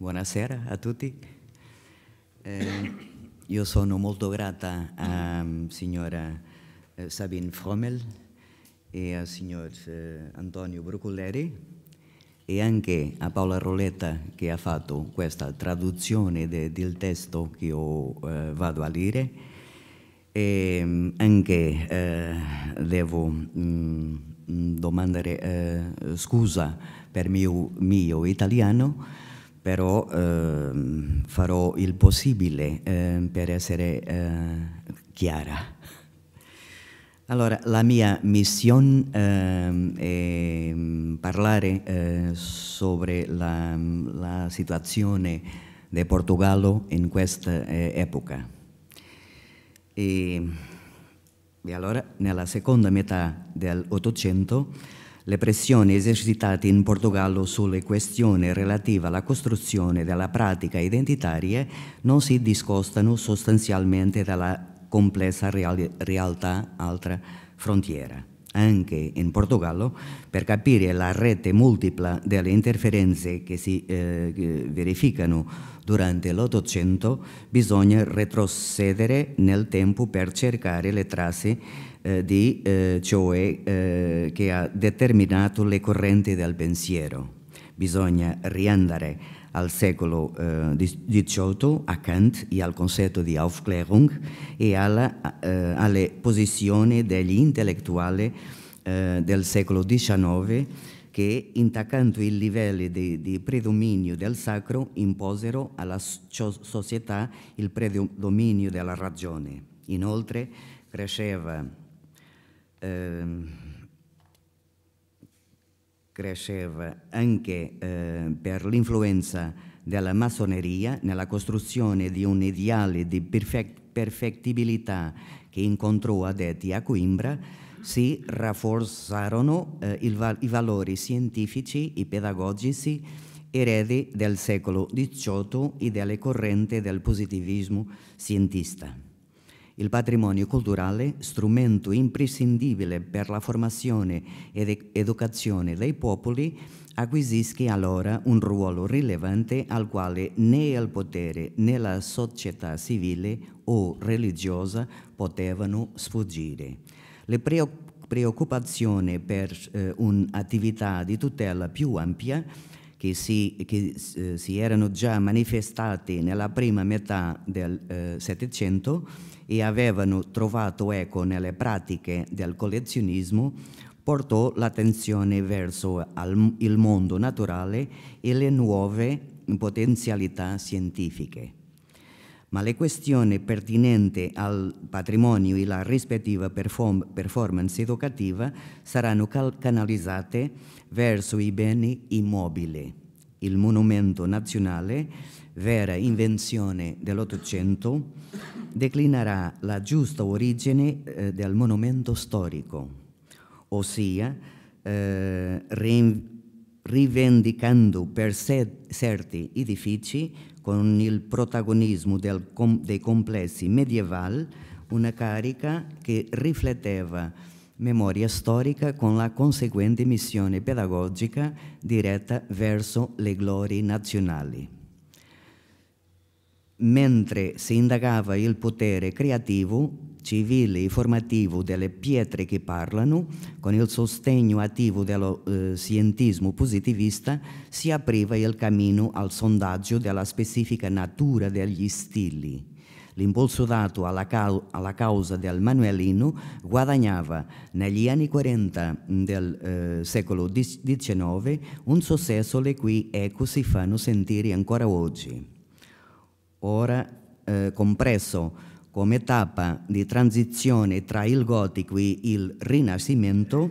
Buonasera a tutti. Eh, io sono molto grata a mm, signora eh, Sabine Frommel e al signor eh, Antonio Brucolleri e anche a Paola Roletta che ha fatto questa traduzione de, del testo che io eh, vado a lire e mm, anche devo mh, mm, domandare scusa per mio, mio italiano però eh, farò il possibile eh, per essere eh, chiara. Allora, la mia missione ehm, è mm, parlare eh, sobre la, mm, la, situazione di Portogallo in questa eh, epoca. E, e allora, nella seconda metà dell'Ottocento, le pressioni esercitate in Portogallo sulle questioni relative alla costruzione della pratica identitaria non si discostano sostanzialmente dalla complessa reali- realtà altra frontiera anche in Portogallo per capire la rete multipla delle interferenze che si eh, verificano durante l'Ottocento, bisogna retrocedere nel tempo per cercare le tracce eh, di eh, ciò cioè, eh, che ha determinato le correnti del pensiero. Bisogna riandare al secolo XVIII eh, a Kant e al concetto di Aufklärung e alla, eh, alle posizioni degli intellettuali eh, del secolo XIX che, intaccando i livelli di, di, predominio del sacro, imposero alla società il predominio della ragione. Inoltre cresceva eh, cresceva anche eh, per l'influenza della massoneria nella costruzione di un ideale di perfect- perfettibilità che incontrò addetti a Coimbra, si rafforzarono eh, il, i valori scientifici e pedagogici eredi del secolo XVIII e delle correnti del positivismo scientista il patrimonio culturale, strumento imprescindibile per la formazione ed educazione dei popoli, acquisisce allora un ruolo rilevante al quale né il potere né la società civile o religiosa potevano sfuggire. Le preoccupazioni per eh, un'attività di tutela più ampia che si, che, eh, si erano già manifestati nella prima metà del eh, Settecento e avevano trovato eco nelle pratiche del collezionismo, portò l'attenzione verso al, il mondo naturale e le nuove potenzialità scientifiche ma le questioni pertinenti al patrimonio e alla rispettiva perform performance educativa saranno canalizzate verso i beni immobili. Il monumento nazionale, vera invenzione dell'Ottocento, declinerà la giusta origine eh, del monumento storico, ossia eh, reinventare rivendicando per sé certi edifici, con il protagonismo com dei complessi medievali, una carica che rifletteva memoria storica con la conseguente missione pedagogica diretta verso le glorie nazionali mentre si indagava il potere creativo, civile e formativo delle pietre che parlano, con il sostegno attivo dello eh, scientismo positivista, si apriva il cammino al sondaggio della specifica natura degli stili. L'impulso dato alla, cau alla, causa del Manuelino guadagnava negli anni 40 del eh, secolo XIX un successo le cui eco si fanno sentire ancora oggi ora eh, compreso come tappa di transizione tra il gotico e il rinascimento,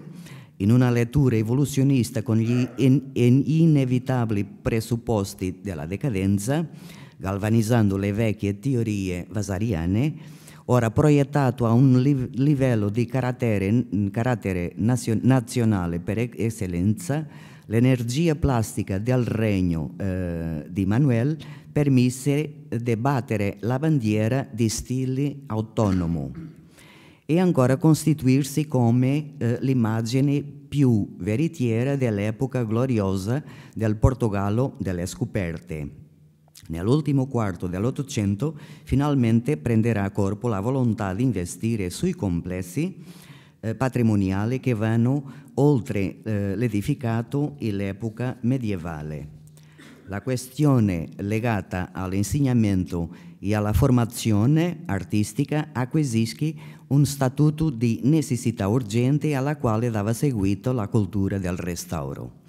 in una lettura evoluzionista con gli in, in inevitabili presupposti della decadenza, galvanizzando le vecchie teorie vasariane, ora proiettato a un liv livello di carattere, carattere nazio nazionale per eccellenza, l'energia plastica del regno eh, di Manuel permise di battere la bandiera di stile autonomo e ancora costituirsi come eh, l'immagine più veritiera dell'epoca gloriosa del Portogallo delle scoperte. Nell'ultimo quarto dell'Ottocento finalmente prenderà corpo la volontà di investire sui complessi eh, patrimoniali che vanno oltre eh, l'edificato e l'epoca medievale la questione legata all'insegnamento e alla formazione artistica acquisisce un statuto di necessità urgente alla quale dava seguito la cultura del restauro.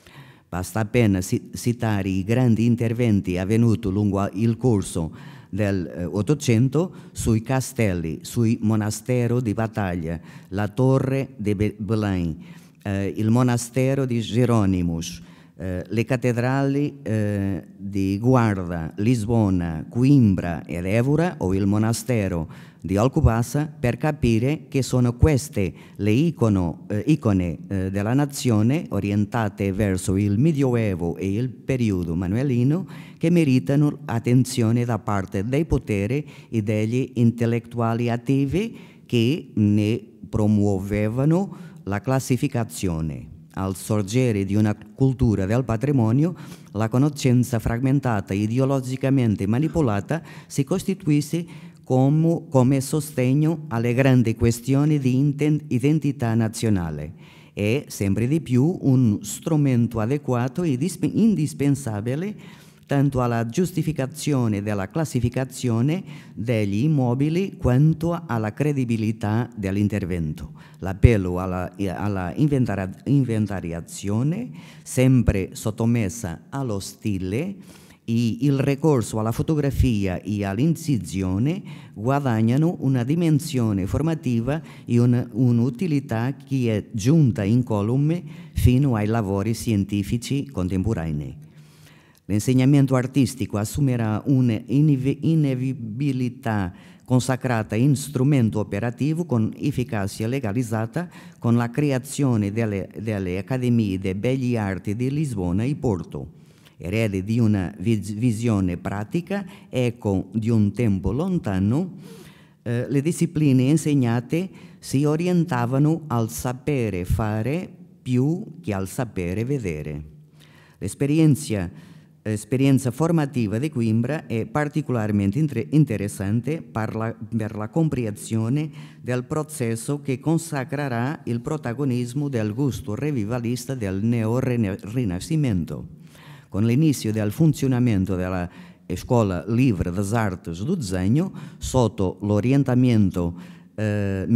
Basta appena citare i grandi interventi avvenuti lungo il corso dell'Ottocento eh, sui castelli, sui monasteri di battaglia, la torre di Belém, eh, il monastero di Geronimus, eh, le cattedrali eh, di Guarda, Lisbona, Coimbra ed Evora o il monastero di Alcubasa per capire che sono queste le icono, eh, icone eh, della nazione orientate verso il Medioevo e il periodo manuelino che meritano attenzione da parte dei poteri e degli intellettuali attivi che ne promuovevano la classificazione al sorgere di una cultura del patrimonio, la conoscenza fragmentata ideologicamente manipolata si costituisse come, come sostegno alle grandi questioni di identità nazionale e sempre di più un strumento adeguato e indispensabile tanto alla giustificazione della classificazione degli immobili quanto alla credibilità dell'intervento. L'appello alla, alla inventariazione, sempre sottomessa allo stile, e il ricorso alla fotografia e all'incisione guadagnano una dimensione formativa e un'utilità che è giunta in columne fino ai lavori scientifici contemporanei l'insegnamento artistico assumerà un'inevibilità consacrata in strumento operativo con efficacia legalizzata con la creazione delle, delle Accademie delle Belli Arti di Lisbona e Porto, erede di una visione pratica, eco di un tempo lontano, eh, le discipline insegnate si orientavano al sapere fare più che al sapere vedere. L'esperienza l'esperienza formativa di Coimbra è particolarmente interessante per la, comprensione del processo che consacrerà il protagonismo del gusto revivalista del neo-rinascimento. Con l'inizio del funzionamento della Scuola Livre das Artes do Desenho, sotto l'orientamento eh,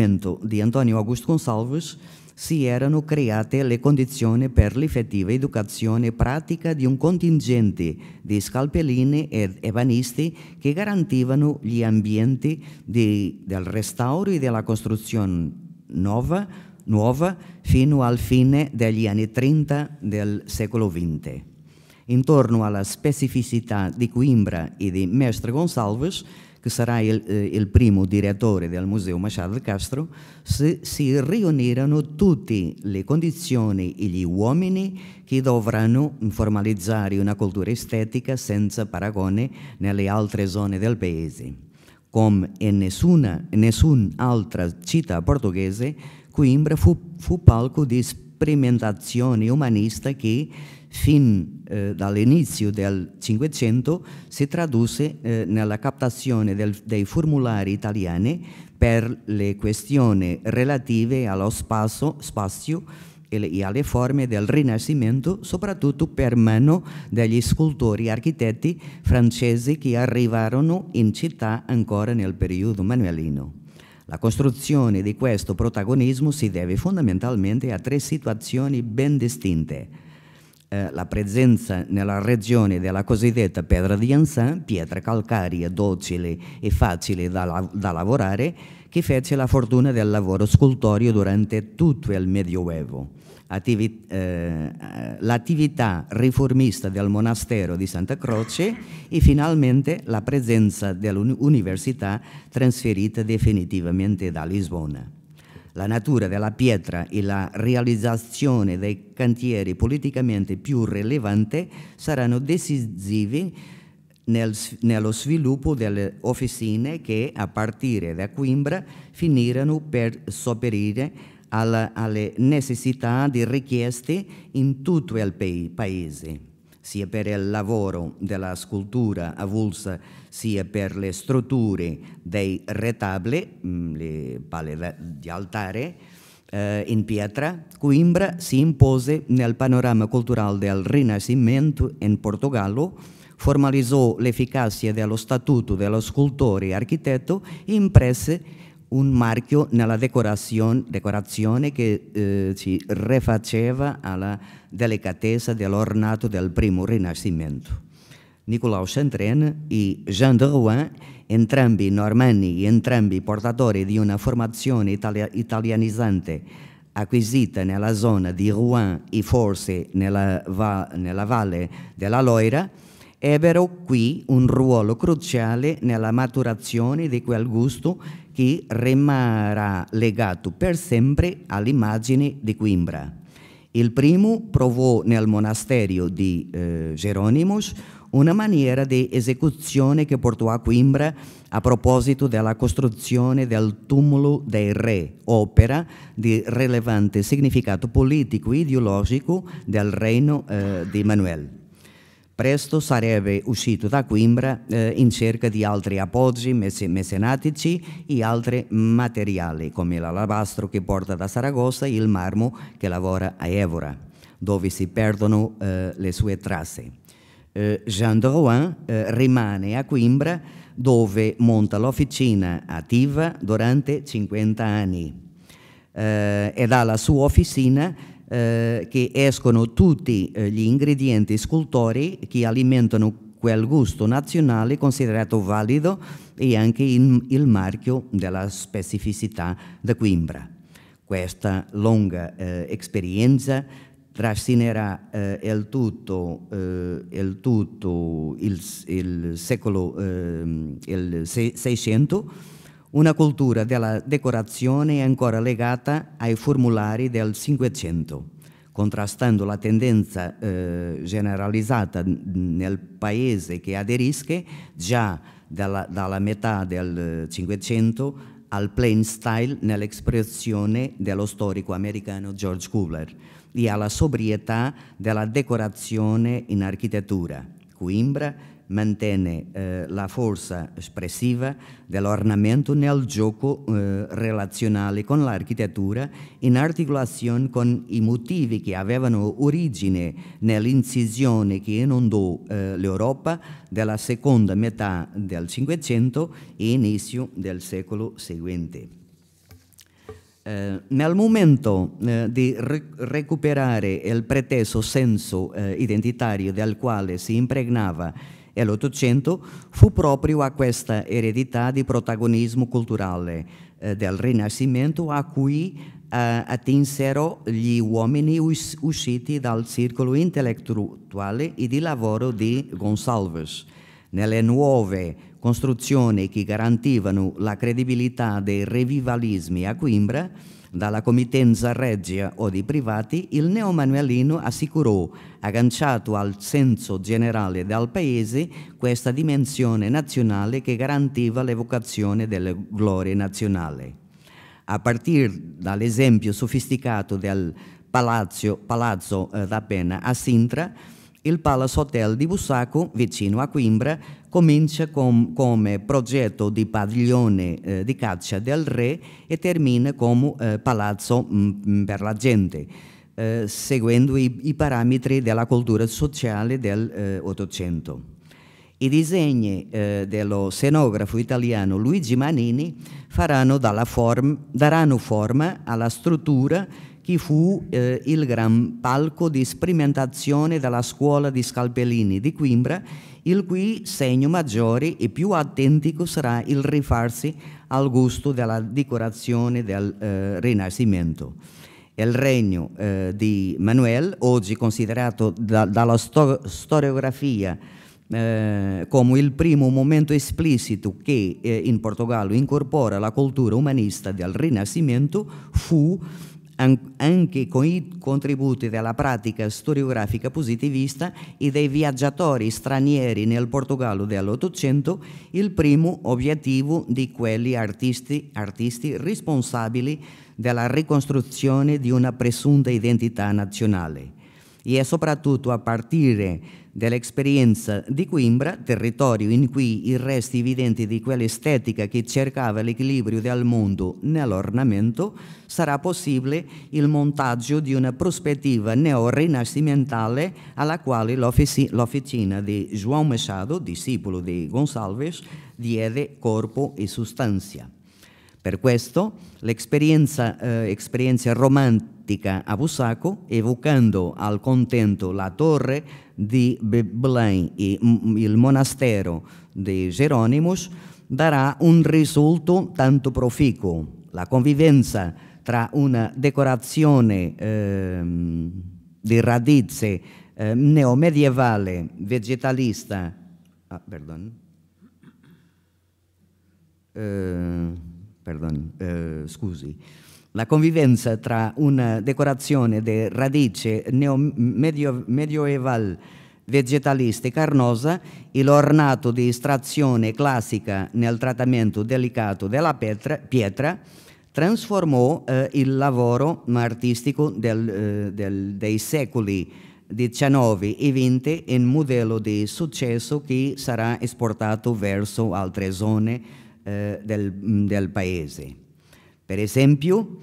di Antonio Augusto Gonçalves, si erano create le condizioni per l'effettiva educazione pratica di un contingente di scalpellini ed ebanisti che garantivano gli ambienti di, del restauro e della costruzione nuova, nuova fino al fine degli anni 30 del secolo XX. Intorno alla specificità di Coimbra e di Mestre Gonçalves che sarà il, eh, il primo direttore del Museo Machado Castro, si, si riuniranno tutte le condizioni e gli uomini che dovranno formalizzare una cultura estetica senza paragone nelle altre zone del paese. Come in nessuna, nessun'altra città portoghese, Coimbra fu, fu palco di sperimentazione umanista che fin eh, dall'inizio del Cinquecento si traduce eh, nella captazione del, dei formulari italiani per le questioni relative allo spasso, spazio e alle forme del Rinascimento, soprattutto per mano degli scultori e architetti francesi che arrivarono in città ancora nel periodo manuelino. La costruzione di questo protagonismo si deve fondamentalmente a tre situazioni ben distinte eh, la presenza nella regione della cosiddetta pedra di Ansan, pietra calcarea docile e facile da, da lavorare, che fece la fortuna del lavoro scultorio durante tutto il Medioevo. Attivi, eh, eh, l'attività riformista del monastero di Santa Croce e finalmente la presenza dell'università trasferita definitivamente da Lisbona la natura della pietra e la realizzazione dei cantieri politicamente più rilevanti saranno decisivi nel, nello sviluppo delle officine che a partire da Coimbra finiranno per sopperire alla, alle necessità di richieste in tutto il paese sia per il lavoro della scultura avulsa, sia per le strutture dei retabli, mm, le palle di altare, eh, in pietra, Coimbra si impose nel panorama culturale del Rinascimento in Portogallo, formalizzò l'efficacia dello Statuto dello Scultore e Architetto e impresse un marchio nella decorazione, decorazione che eh, si rifaceva alla delicatezza dell'ornato del primo Rinascimento. Nicolau Centren e Jean de Rouen, entrambi normanni, entrambi portatori di una formazione italia italianizzante acquisita nella zona di Rouen e forse nella, va nella valle della Loira, ebbero qui un ruolo cruciale nella maturazione di quel gusto che rimarrà legato per sempre all'immagine di Quimbra. Il primo provò nel monastero di eh, Geronimus una maniera di esecuzione che portò a Quimbra a proposito della costruzione del tumulo dei re, opera di rilevante significato politico e ideologico del regno eh, di Manuel. Presto sarebbe uscito da Quimbra eh, in cerca di altri appoggi mecenatici e altri materiali, come l'alabastro che porta da Saragossa e il marmo che lavora a Evora, dove si perdono eh, le sue tracce. Eh, Jean de Rouen eh, rimane a Quimbra, dove monta l'officina attiva durante 50 anni e eh, dalla sua officina eh, che escono tutti eh, gli ingredienti scultori che alimentano quel gusto nazionale considerato valido e anche in, il marchio della specificità da Coimbra. Questa lunga eh, esperienza trascinerà eh, il, tutto, eh, il, tutto il, il secolo, ehm, il Seicento, una cultura della decorazione ancora legata ai formulari del Cinquecento, contrastando la tendenza eh, generalizzata nel paese che aderisce già dalla, dalla metà del Cinquecento al plain style nell'espressione dello storico americano George Kubler e alla sobrietà della decorazione in architettura. Coimbra mantiene eh, la forza espressiva dell'ornamento nel gioco eh, relazionale con l'architettura in articolazione con i motivi che avevano origine nell'incisione che inondò eh, l'Europa della seconda metà del Cinquecento e inizio del secolo seguente. Eh, nel momento eh, di re- recuperare il preteso senso eh, identitario del quale si impregnava e all'Ottocento fu proprio a questa eredità di protagonismo culturale eh, del Rinascimento a cui eh, attinsero gli uomini us usciti dal circolo intellettuale e di lavoro di Gonsalves. Nelle nuove costruzioni che garantivano la credibilità dei revivalismi a Coimbra, dalla committenza regia o di privati, il neomanuelino assicurò, agganciato al senso generale del paese, questa dimensione nazionale che garantiva l'evocazione delle glorie nazionali. A partire dall'esempio sofisticato del Palazzo, Palazzo eh, d'Apena a Sintra, il Palace Hotel di Bussaco, vicino a Coimbra, comincia com, come progetto di padiglione eh, di caccia del re e termina come eh, palazzo mh, mm, mm, per la gente, eh, seguendo i, i, parametri della cultura sociale dell'Ottocento. Eh, I disegni eh, dello scenografo italiano Luigi Manini faranno form, daranno forma alla struttura che fu eh, il gran palco di sperimentazione della scuola di Scalpellini di Quimbra, il cui segno maggiore e più autentico sarà il rifarsi al gusto della decorazione del eh, Rinascimento. Il regno eh, di Manuel, oggi considerato da, dalla sto storiografia eh, come il primo momento esplicito che eh, in Portogallo incorpora la cultura umanista del Rinascimento fu anche con i contributi della pratica storiografica positivista e dei viaggiatori stranieri nel Portogallo dell'Ottocento, il primo obiettivo di quelli artisti, artisti responsabili della ricostruzione di una presunta identità nazionale. E è soprattutto a partire dell'esperienza di Coimbra, territorio in cui i resti evidenti di quell'estetica che cercava l'equilibrio del mondo nell'ornamento, sarà possibile il montaggio di una prospettiva neorinascimentale alla quale l'officina di João Machado, discepolo di Gonçalves, diede corpo e sostanza. Per questo l'esperienza eh, romantica tattica a Bussaco, evocando al contento la torre di Belém e il monastero di Geronimus, darà un risultato tanto proficuo. La convivenza tra una decorazione eh, di radice eh, neomedievale, vegetalista, ah, perdon, eh, perdon, eh, scusi, la convivenza tra una decorazione di radice medioeval vegetalista e carnosa e l'ornato di estrazione classica nel trattamento delicato della pietra, pietra trasformò eh, il lavoro artistico del, eh, del, dei secoli XIX e XX in modello di successo che sarà esportato verso altre zone eh, del, mm, del, paese. Per esempio,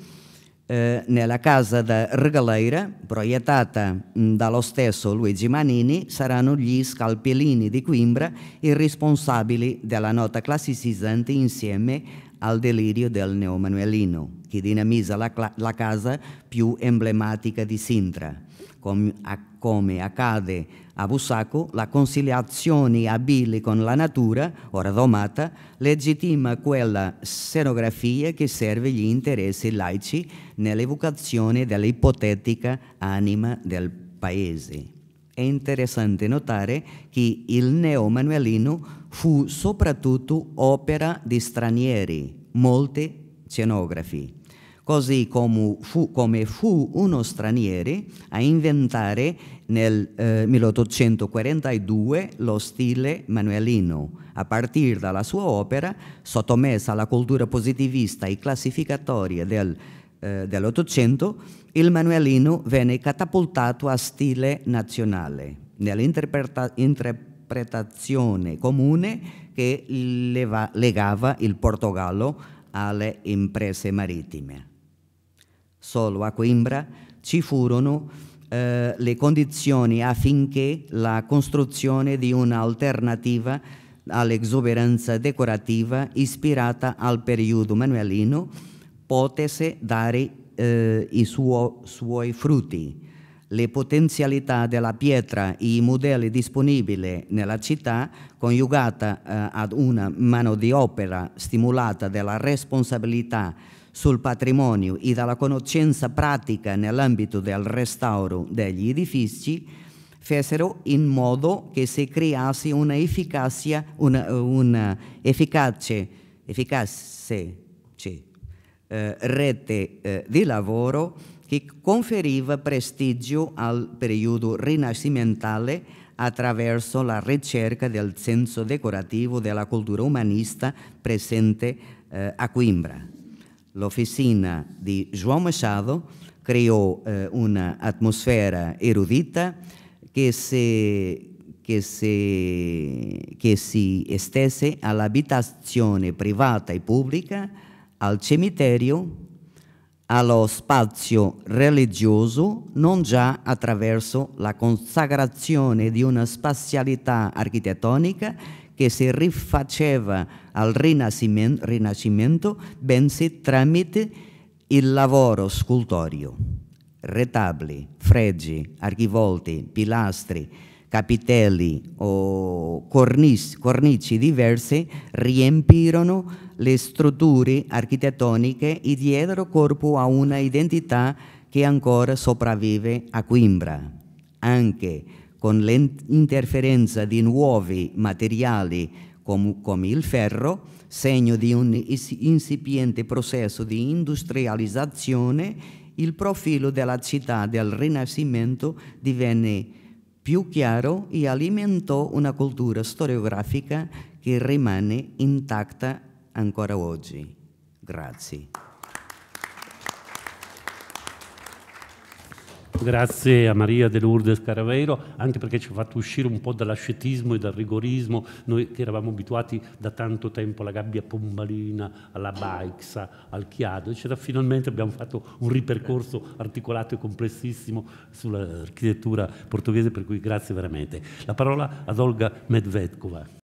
eh, nella casa da Regaleira, proiettata mm, dallo stesso Luigi Manini, saranno gli scalpellini di Quimbra i responsabili della nota classicizzante insieme al delirio del neomanuelino, che dinamizza la, la casa più emblematica di Sintra com a come accade a Busaco, la conciliazione abile con la natura, ora domata, legittima quella scenografia che serve gli interessi laici nell'evocazione dell'ipotetica anima del paese. È interessante notare che il neo-manuelino fu soprattutto opera di stranieri, molti scenografi così come fu, come fu uno straniero a inventare nel eh, 1842 lo stile manuelino, a partire dalla sua opera sottomessa alla cultura positivista e classificatoria del, eh, dell'Ottocento, il manuelino venne catapultato a stile nazionale nell'interpretazione comune che leva, legava il Portogallo alle imprese marittime solo a Coimbra, ci furono eh, le condizioni affinché la costruzione di un'alternativa all'exuberanza decorativa ispirata al periodo manuelino potesse dare eh, i suo, suoi frutti. Le potenzialità della pietra e i modelli disponibili nella città, coniugata eh, ad una mano di opera stimolata dalla responsabilità sul patrimonio e dalla conoscenza pratica nell'ambito del restauro degli edifici, fecero in modo che si creasse una efficacia, una, una efficace, efficace sì, cioè, eh, rete eh, di lavoro che conferiva prestigio al periodo rinascimentale attraverso la ricerca del senso decorativo della cultura umanista presente eh, a Coimbra l'officina di João Machado creò eh, un'atmosfera erudita che si, che, si, che si estese all'abitazione privata e pubblica, al cimitero allo spazio religioso non già attraverso la consacrazione di una spazialità architettonica che si rifaceva al Rinascimento, rinascimento bensì tramite il lavoro scultorio. Retabli, fregi, archivolti, pilastri, capitelli o cornici, cornici diverse riempirono le strutture architettoniche e diedero corpo a una identità che ancora sopravvive a Coimbra, anche con l'interferenza di nuovi materiali come, come il ferro, segno di un incipiente processo di industrializzazione, il profilo della città del Rinascimento divenne più chiaro e alimentò una cultura storiografica che rimane intatta ancora oggi. Grazie. Grazie a Maria De Lourdes Caraveiro, anche perché ci ha fatto uscire un po' dall'ascetismo e dal rigorismo, noi che eravamo abituati da tanto tempo alla gabbia pombalina, alla baixa, al chiado, eccetera. Finalmente abbiamo fatto un ripercorso articolato e complessissimo sull'architettura portoghese, per cui grazie veramente. La parola ad Olga Medvedkova.